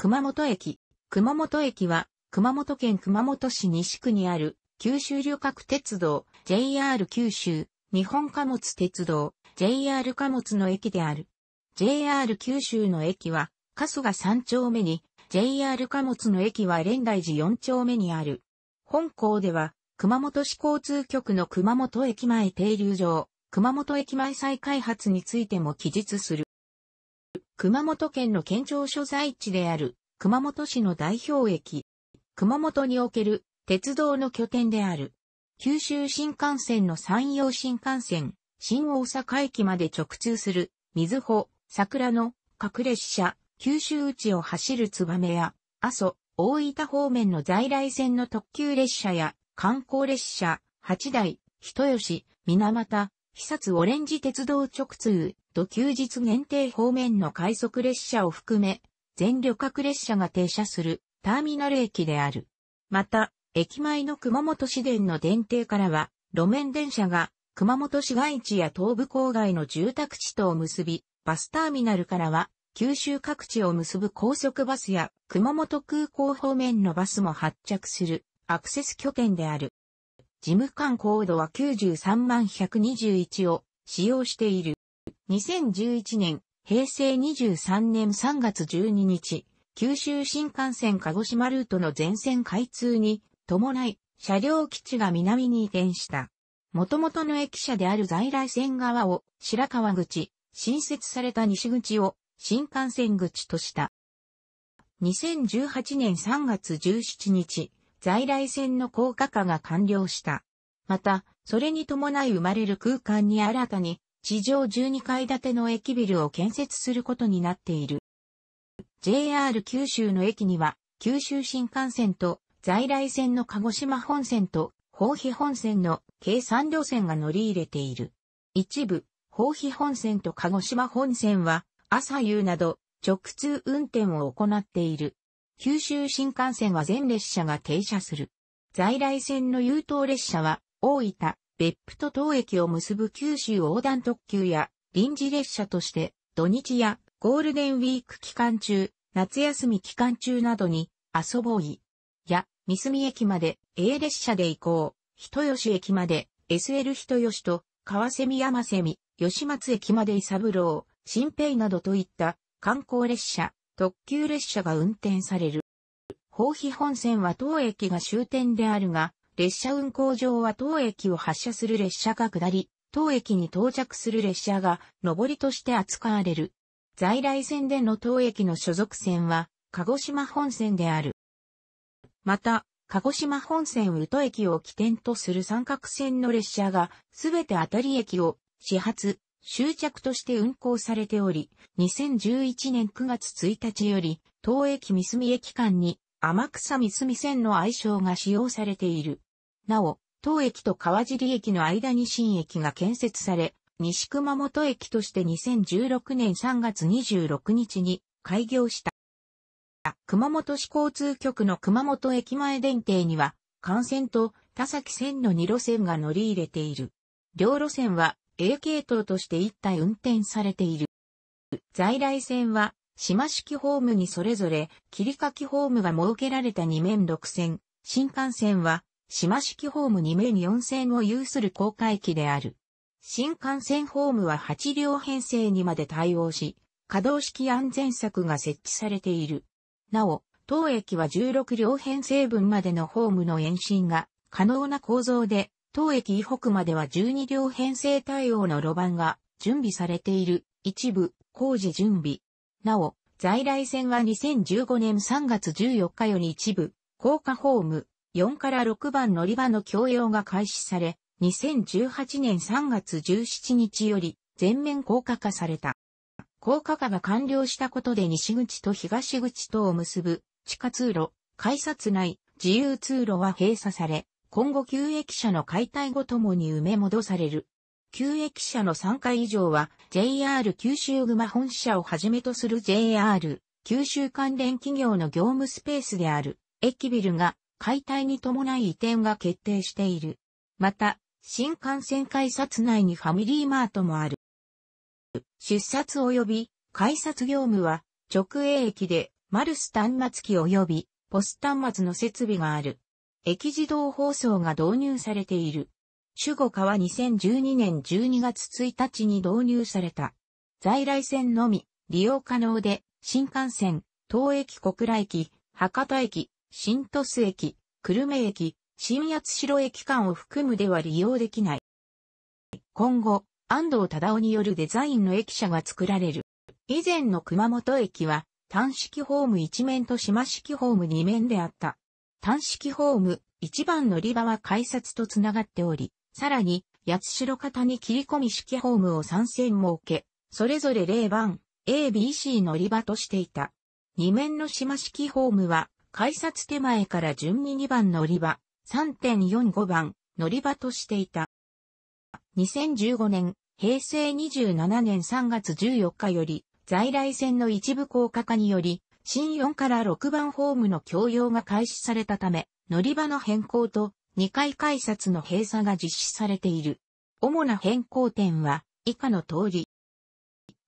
熊本駅。熊本駅は、熊本県熊本市西区にある、九州旅客鉄道、JR 九州、日本貨物鉄道、JR 貨物の駅である。JR 九州の駅は、春が三丁目に、JR 貨物の駅は連大寺四丁目にある。本校では、熊本市交通局の熊本駅前停留場、熊本駅前再開発についても記述する。熊本県の県庁所在地である熊本市の代表駅。熊本における鉄道の拠点である。九州新幹線の山陽新幹線、新大阪駅まで直通する、水穂、桜の、隠れ支社、九州内を走る燕や、阿蘇、大分方面の在来線の特急列車や、観光列車、八台、人吉、水俣、久殺オレンジ鉄道直通と休日限定方面の快速列車を含め、全旅客列車が停車するターミナル駅である。また、駅前の熊本市電の電停からは、路面電車が熊本市街地や東部郊外の住宅地とを結び、バスターミナルからは、九州各地を結ぶ高速バスや熊本空港方面のバスも発着するアクセス拠点である。事務官コードは93万121を使用している。2011年、平成23年3月12日、九州新幹線鹿児島ルートの全線開通に伴い、車両基地が南に移転した。元々の駅舎である在来線側を白川口、新設された西口を新幹線口とした。2018年3月17日、在来線の高架化が完了した。また、それに伴い生まれる空間に新たに、地上12階建ての駅ビルを建設することになっている。JR 九州の駅には、九州新幹線と在来線の鹿児島本線と宝庇本線の計3路線が乗り入れている。一部、宝庇本線と鹿児島本線は、朝夕など直通運転を行っている。九州新幹線は全列車が停車する。在来線の優等列車は、大分、別府と東駅を結ぶ九州横断特急や、臨時列車として、土日やゴールデンウィーク期間中、夏休み期間中などに、遊ぼうい、や、三隅駅まで A 列車で行こう、人吉駅まで SL 人吉と、川蝉山蝉、吉松駅まで伊三郎、新平などといった観光列車、特急列車が運転される。宝庇本線は当駅が終点であるが、列車運行上は当駅を発車する列車が下り、当駅に到着する列車が上りとして扱われる。在来線での当駅の所属線は、鹿児島本線である。また、鹿児島本線宇都駅を起点とする三角線の列車が、すべて当たり駅を始発、終着として運行されており、2011年9月1日より、東駅三隅駅間に、天草三隅線の愛称が使用されている。なお、東駅と川尻駅の間に新駅が建設され、西熊本駅として2016年3月26日に開業した。熊本市交通局の熊本駅前電停には、幹線と田崎線の2路線が乗り入れている。両路線は A 系統として一体運転されている。在来線は、島式ホームにそれぞれ、切り欠きホームが設けられた2面6線、新幹線は、島式ホーム2面4線を有する公開機である。新幹線ホームは8両編成にまで対応し、可動式安全柵が設置されている。なお、当駅は16両編成分までのホームの延伸が可能な構造で、当駅以北までは12両編成対応の路盤が準備されている一部工事準備。なお、在来線は2015年3月14日より一部、高架ホーム4から6番乗り場の共用が開始され、2018年3月17日より全面高架化された。高架化が完了したことで西口と東口とを結ぶ地下通路、改札内、自由通路は閉鎖され、今後旧駅舎の解体後ともに埋め戻される。旧駅舎の3階以上は JR 九州熊馬本社をはじめとする JR 九州関連企業の業務スペースである駅ビルが解体に伴い移転が決定している。また、新幹線改札内にファミリーマートもある。出札及び改札業務は直営駅でマルス端末機及びポス端末の設備がある。駅自動放送が導入されている。主語化は2012年12月1日に導入された。在来線のみ利用可能で、新幹線、東駅小倉駅、博多駅、新都市駅、久留米駅、新八代駅間を含むでは利用できない。今後、安藤忠夫によるデザインの駅舎が作られる。以前の熊本駅は、単式ホーム1面と島式ホーム2面であった。単式ホーム、1番乗り場は改札とつながっており、さらに、八代方に切り込み式ホームを3線設け、それぞれ0番、ABC 乗り場としていた。2面の島式ホームは、改札手前から順に2番乗り場、3.45番乗り場としていた。2015年、平成27年3月14日より、在来線の一部高架化により、新4から6番ホームの共用が開始されたため、乗り場の変更と2階改札の閉鎖が実施されている。主な変更点は以下の通り。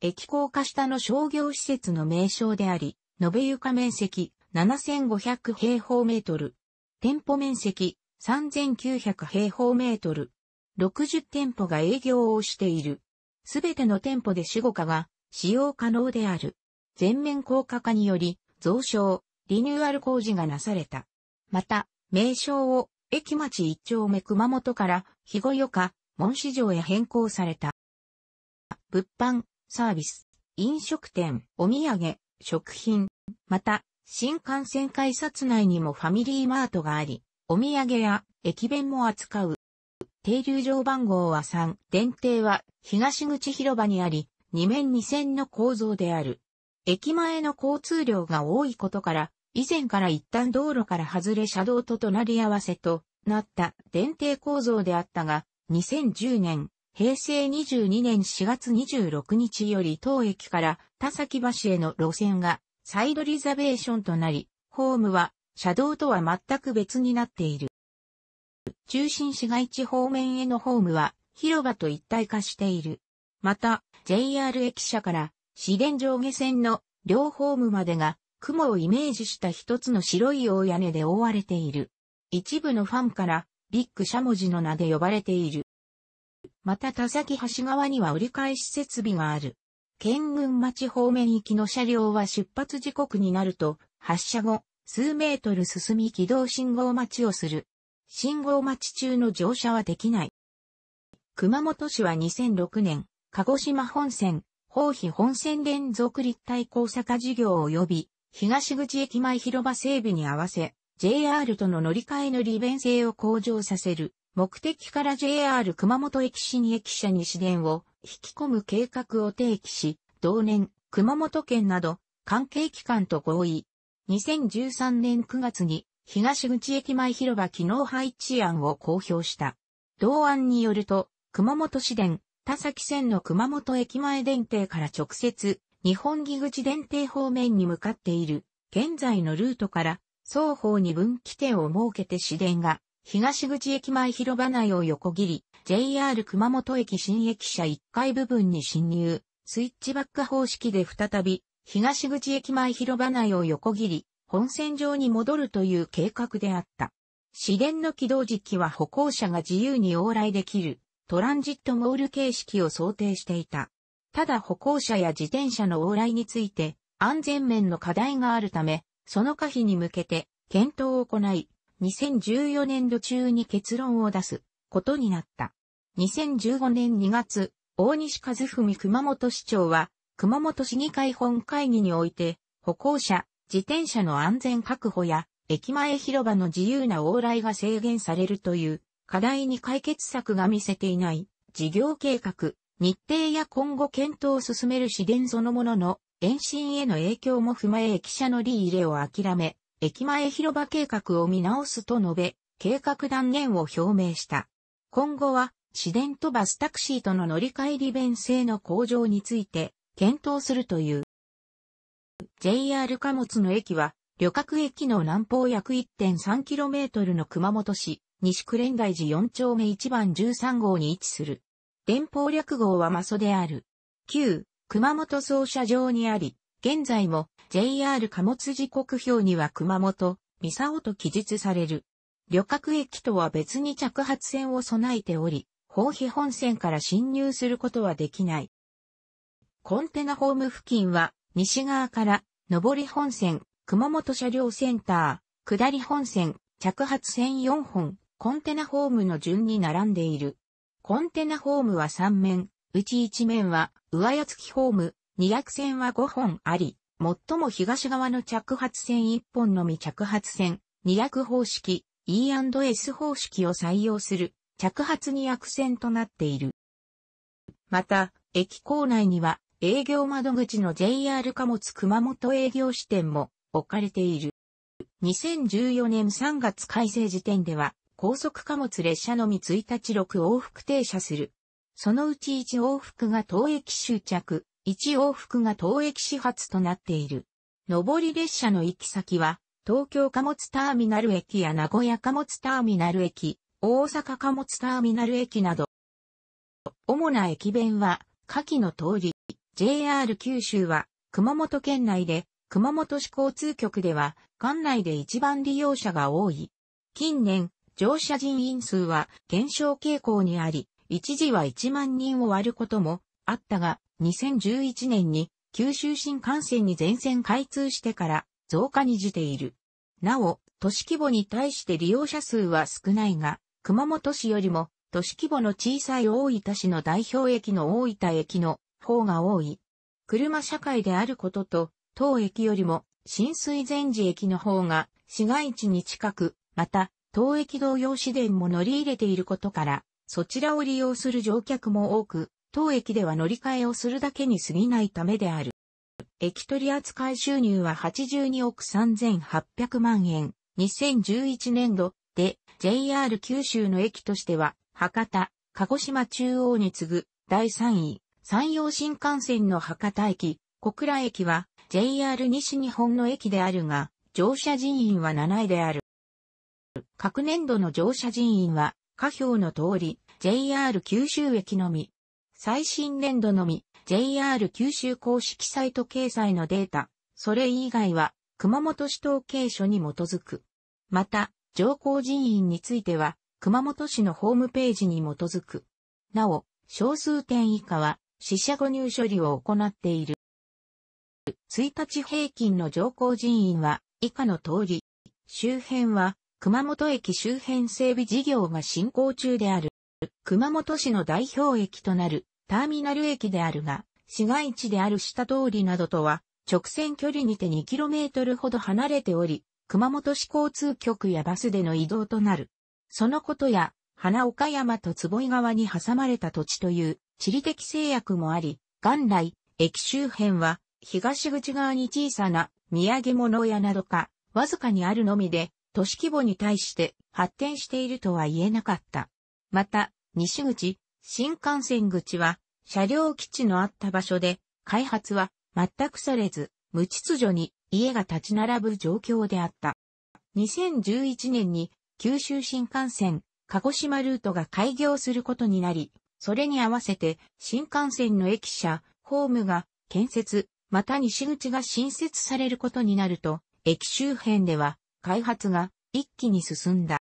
駅高架下の商業施設の名称であり、延べ床面積7500平方メートル。店舗面積3900平方メートル。60店舗が営業をしている。すべての店舗で主語化が使用可能である。全面高架化により、増床、リニューアル工事がなされた。また、名称を駅町一丁目熊本から肥後余下、門市場へ変更された。物販、サービス、飲食店、お土産、食品、また、新幹線改札内にもファミリーマートがあり、お土産や駅弁も扱う。停留場番号は3、電停は東口広場にあり、2面2線の構造である。駅前の交通量が多いことから、以前から一旦道路から外れ車道と隣り合わせとなった電停構造であったが、2010年、平成22年4月26日より当駅から田崎橋への路線がサイドリザベーションとなり、ホームは車道とは全く別になっている。中心市街地方面へのホームは広場と一体化している。また、JR 駅舎から市電上下線の両ホームまでが雲をイメージした一つの白い大屋根で覆われている。一部のファンからビッグしゃもじの名で呼ばれている。また田崎橋側には折り返し設備がある。県群町方面行きの車両は出発時刻になると発車後数メートル進み軌道信号待ちをする。信号待ち中の乗車はできない。熊本市は2006年、鹿児島本線、宝費本線連続立体交差化事業及び、東口駅前広場整備に合わせ、JR との乗り換えの利便性を向上させる、目的から JR 熊本駅新駅舎に市電を引き込む計画を提起し、同年、熊本県など関係機関と合意。2013年9月に東口駅前広場機能配置案を公表した。同案によると、熊本市電、田崎線の熊本駅前電停から直接、日本木口電停方面に向かっている、現在のルートから、双方に分岐点を設けて市電が、東口駅前広場内を横切り、JR 熊本駅新駅舎1階部分に侵入、スイッチバック方式で再び、東口駅前広場内を横切り、本線上に戻るという計画であった。市電の起動時期は歩行者が自由に往来できるトランジットモール形式を想定していた。ただ歩行者や自転車の往来について安全面の課題があるため、その可否に向けて検討を行い、2014年度中に結論を出すことになった。2015年2月、大西和文熊本市長は、熊本市議会本会議において、歩行者、自転車の安全確保や、駅前広場の自由な往来が制限されるという課題に解決策が見せていない事業計画、日程や今後検討を進める市電そのものの延伸への影響も踏まえ駅舎乗り入れを諦め、駅前広場計画を見直すと述べ、計画断念を表明した。今後は、市電とバスタクシーとの乗り換え利便性の向上について、検討するという。JR 貨物の駅は、旅客駅の南方約 1.3km の熊本市、西九蓮外寺4丁目1番13号に位置する。電報略号はマソである。旧、熊本総社場にあり、現在も JR 貨物時刻表には熊本、三沢と記述される。旅客駅とは別に着発線を備えており、宝庇本線から侵入することはできない。コンテナホーム付近は、西側から、上り本線、熊本車両センター、下り本線、着発線4本、コンテナホームの順に並んでいる。コンテナホームは3面、うち1面は上屋付きホーム、2役線は5本あり、最も東側の着発線1本のみ着発線、2役方式、E&S 方式を採用する、着発2役線となっている。また、駅構内には営業窓口の JR 貨物熊本営業支店も置かれている。2014年3月改正時点では、高速貨物列車のみ1日6往復停車する。そのうち1往復が当駅終着、1往復が当駅始発となっている。上り列車の行き先は、東京貨物ターミナル駅や名古屋貨物ターミナル駅、大阪貨物ターミナル駅など。主な駅弁は、下記の通り、JR 九州は、熊本県内で、熊本市交通局では、管内で一番利用者が多い。近年、乗車人員数は減少傾向にあり、一時は1万人を割ることもあったが、2011年に九州新幹線に全線開通してから増加にじている。なお、都市規模に対して利用者数は少ないが、熊本市よりも都市規模の小さい大分市の代表駅の大分駅の方が多い。車社会であることと、当駅よりも浸水前時駅の方が市街地に近く、また当駅同様市電も乗り入れていることから、そちらを利用する乗客も多く、当駅では乗り換えをするだけに過ぎないためである。駅取扱収入は82億3800万円。2011年度で JR 九州の駅としては博多、鹿児島中央に次ぐ第3位、山陽新幹線の博多駅、小倉駅は JR 西日本の駅であるが、乗車人員は7位である。各年度の乗車人員は、下表の通り、JR 九州駅のみ、最新年度のみ、JR 九州公式サイト掲載のデータ、それ以外は、熊本市統計書に基づく。また、乗降人員については、熊本市のホームページに基づく。なお、少数点以下は、死者誤入処理を行っている。1日平均の乗降人員は、以下の通り、周辺は、熊本駅周辺整備事業が進行中である。熊本市の代表駅となるターミナル駅であるが、市街地である下通りなどとは直線距離にて 2km ほど離れており、熊本市交通局やバスでの移動となる。そのことや、花岡山と坪井川に挟まれた土地という地理的制約もあり、元来、駅周辺は東口側に小さな土産物屋などか、わずかにあるのみで、都市規模に対して発展しているとは言えなかった。また、西口、新幹線口は、車両基地のあった場所で、開発は全くされず、無秩序に家が立ち並ぶ状況であった。2011年に九州新幹線、鹿児島ルートが開業することになり、それに合わせて新幹線の駅舎、ホームが建設、また西口が新設されることになると、駅周辺では開発が一気に進んだ。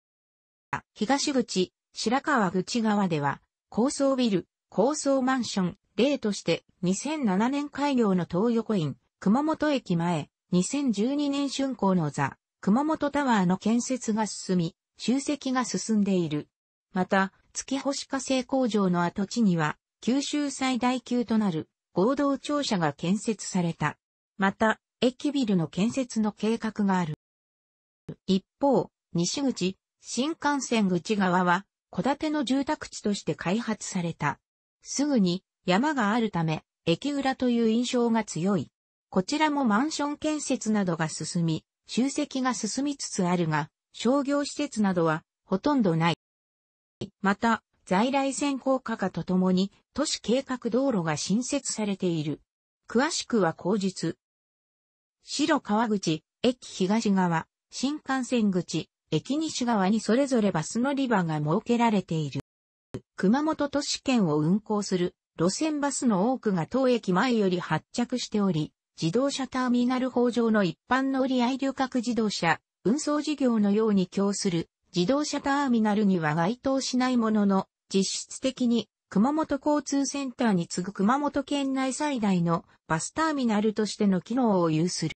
東口、白川口側では、高層ビル、高層マンション、例として2007年開業の東横院、熊本駅前、2012年春光の座、熊本タワーの建設が進み、集積が進んでいる。また、月星火星工場の跡地には、九州最大級となる合同庁舎が建設された。また、駅ビルの建設の計画がある。一方、西口、新幹線口側は、戸建ての住宅地として開発された。すぐに山があるため、駅裏という印象が強い。こちらもマンション建設などが進み、集積が進みつつあるが、商業施設などはほとんどない。また、在来線高架化とともに都市計画道路が新設されている。詳しくは後日。白川口、駅東側、新幹線口、駅西側にそれぞれバス乗り場が設けられている。熊本都市圏を運行する路線バスの多くが当駅前より発着しており、自動車ターミナル法上の一般乗り合い旅客自動車、運送事業のように供する自動車ターミナルには該当しないものの、実質的に熊本交通センターに次ぐ熊本県内最大のバスターミナルとしての機能を有する。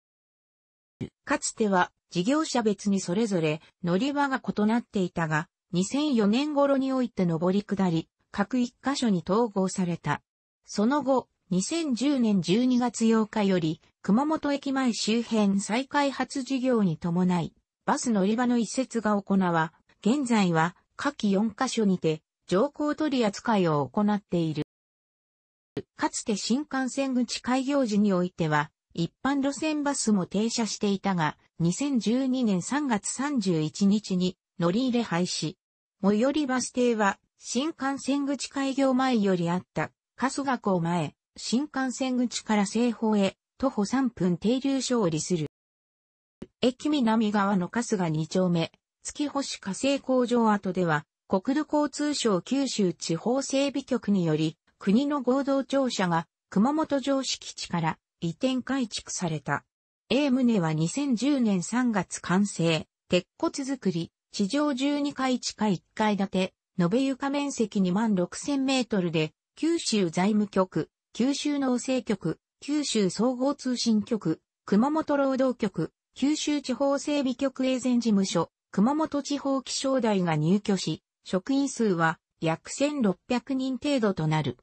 かつては事業者別にそれぞれ乗り場が異なっていたが、2004年頃において上り下り、各一箇所に統合された。その後、2010年12月8日より、熊本駅前周辺再開発事業に伴い、バス乗り場の移設が行わ、現在は下記4カ所にて、乗降取り扱いを行っている。かつて新幹線口開業時においては、一般路線バスも停車していたが、2012年3月31日に乗り入れ廃止。最寄りバス停は、新幹線口開業前よりあった、春日港前、新幹線口から西方へ、徒歩3分停留所を利する。駅南側の春日2丁目、月星火星工場跡では、国土交通省九州地方整備局により、国の合同庁舎が熊本城敷地から移転改築された。A 棟は2010年3月完成、鉄骨造り、地上12階地下1階建て、延べ床面積2万6000メートルで、九州財務局、九州農政局、九州総合通信局、熊本労働局、九州地方整備局営前事務所、熊本地方気象台が入居し、職員数は約1600人程度となる。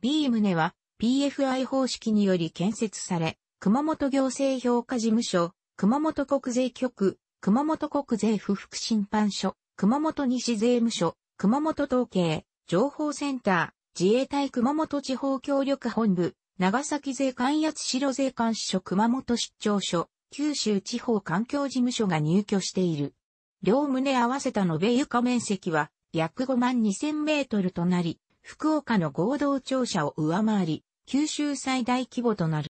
B 棟は PFI 方式により建設され、熊本行政評価事務所、熊本国税局、熊本国税不服審判所、熊本西税務所、熊本統計、情報センター、自衛隊熊本地方協力本部、長崎税関八代税関支所熊本出張所、九州地方環境事務所が入居している。両棟合わせた延べ床面積は約5万2000メートルとなり、福岡の合同庁舎を上回り、九州最大規模となる。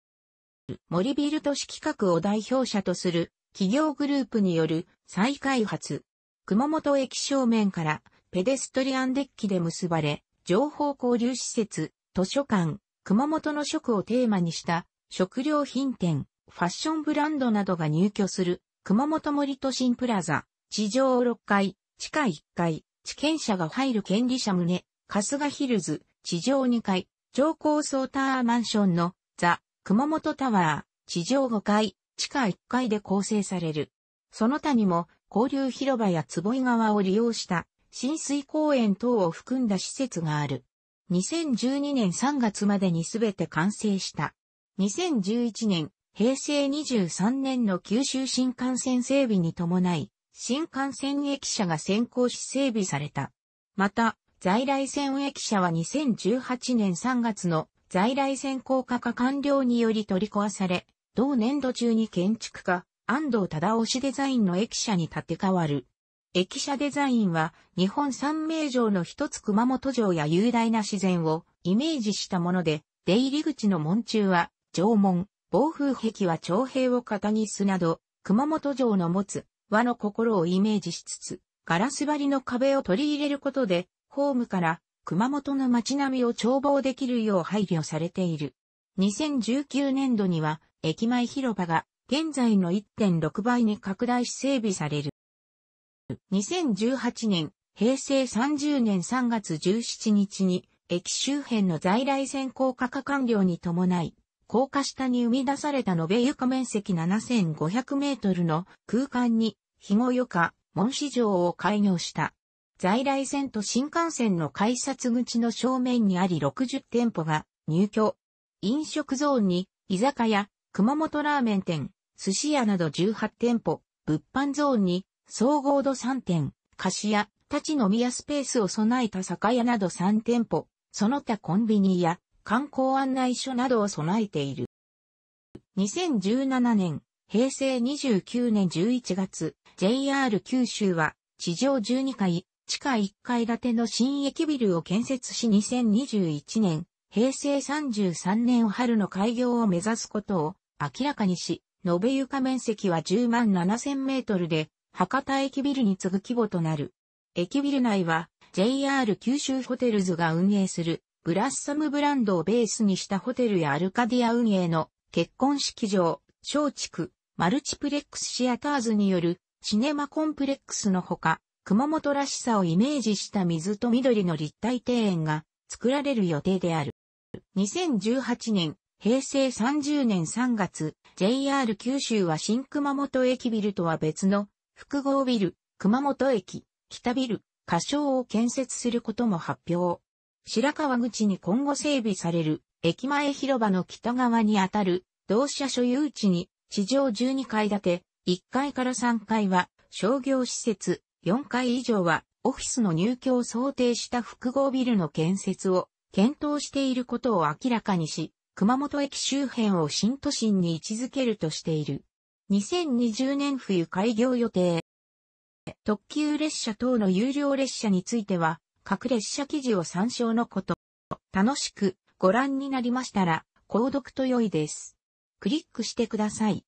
森ビル都市企画を代表者とする企業グループによる再開発。熊本駅正面からペデストリアンデッキで結ばれ、情報交流施設、図書館、熊本の食をテーマにした食料品店、ファッションブランドなどが入居する熊本森都心プラザ、地上6階、地下1階、地権者が入る権利者棟、春日ヒルズ、地上2階、上高層タワーマンションのザ・熊本タワー、地上5階、地下1階で構成される。その他にも、交流広場や坪井川を利用した浸水公園等を含んだ施設がある。2012年3月までにすべて完成した。2011年、平成23年の九州新幹線整備に伴い、新幹線駅舎が先行し整備された。また、在来線駅舎は2018年3月の在来線高架化完了により取り壊され、同年度中に建築家、安藤忠雄デザインの駅舎に建て替わる。駅舎デザインは日本三名城の一つ熊本城や雄大な自然をイメージしたもので、出入り口の門中は城門、防風壁は長兵を型にすなど、熊本城の持つ和の心をイメージしつつ、ガラス張りの壁を取り入れることでホームから熊本の街並みを眺望できるよう配慮されている。2019年度には駅前広場が現在の1.6倍に拡大し整備される。2018年、平成30年3月17日に駅周辺の在来線高架化完了に伴い、高架下に生み出された延べ床面積7500メートルの空間に、日後床、門市場を開業した。在来線と新幹線の改札口の正面にあり60店舗が入居。飲食ゾーンに居酒屋、熊本ラーメン店、寿司屋など18店舗、物販ゾーンに総合度3店、菓子屋、立ち飲み屋スペースを備えた酒屋など3店舗、その他コンビニや観光案内所などを備えている。2017年、平成29年11月、JR 九州は地上12階、地下1階建ての新駅ビルを建設し2021年、平成33年春の開業を目指すことを明らかにし、延べ床面積は10万7000メートルで、博多駅ビルに次ぐ規模となる。駅ビル内は JR 九州ホテルズが運営するブラッサムブランドをベースにしたホテルやアルカディア運営の結婚式場、松竹、マルチプレックスシアターズによるシネマコンプレックスのほか、熊本らしさをイメージした水と緑の立体庭園が作られる予定である。2018年、平成30年3月、JR 九州は新熊本駅ビルとは別の複合ビル、熊本駅、北ビル、仮称を建設することも発表。白川口に今後整備される駅前広場の北側にあたる同社所有地に地上12階建て、1階から3階は商業施設、4階以上はオフィスの入居を想定した複合ビルの建設を検討していることを明らかにし、熊本駅周辺を新都心に位置づけるとしている。2020年冬開業予定。特急列車等の有料列車については、各列車記事を参照のこと。楽しくご覧になりましたら、購読と良いです。クリックしてください。